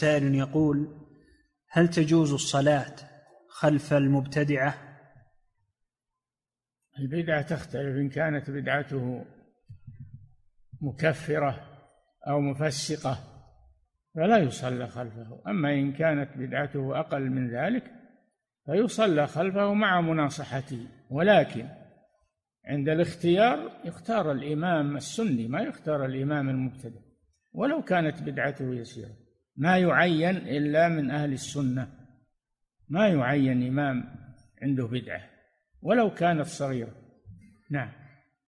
سائل يقول هل تجوز الصلاة خلف المبتدعة؟ البدعة تختلف إن كانت بدعته مكفرة أو مفسقة فلا يصلى خلفه أما إن كانت بدعته أقل من ذلك فيصلى خلفه مع مناصحته ولكن عند الاختيار يختار الإمام السني ما يختار الإمام المبتدع ولو كانت بدعته يسيره ما يعين إلا من أهل السنة ما يعين إمام عنده بدعة ولو كانت صغيرة نعم